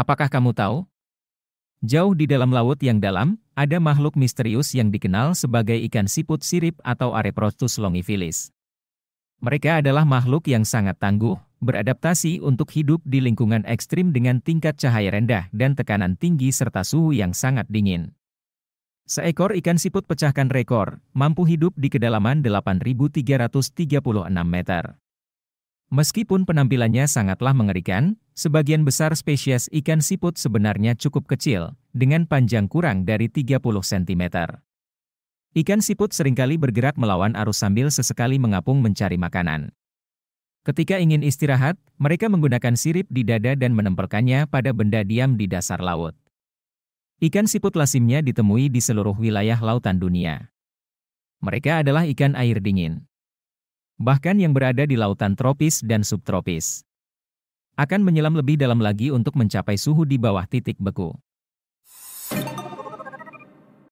Apakah kamu tahu? Jauh di dalam laut yang dalam, ada makhluk misterius yang dikenal sebagai ikan siput sirip atau Areprostus longifilis. Mereka adalah makhluk yang sangat tangguh, beradaptasi untuk hidup di lingkungan ekstrim dengan tingkat cahaya rendah dan tekanan tinggi serta suhu yang sangat dingin. Seekor ikan siput pecahkan rekor, mampu hidup di kedalaman 8.336 meter. Meskipun penampilannya sangatlah mengerikan, sebagian besar spesies ikan siput sebenarnya cukup kecil, dengan panjang kurang dari 30 cm. Ikan siput seringkali bergerak melawan arus sambil sesekali mengapung mencari makanan. Ketika ingin istirahat, mereka menggunakan sirip di dada dan menempelkannya pada benda diam di dasar laut. Ikan siput lasimnya ditemui di seluruh wilayah lautan dunia. Mereka adalah ikan air dingin bahkan yang berada di lautan tropis dan subtropis. Akan menyelam lebih dalam lagi untuk mencapai suhu di bawah titik beku.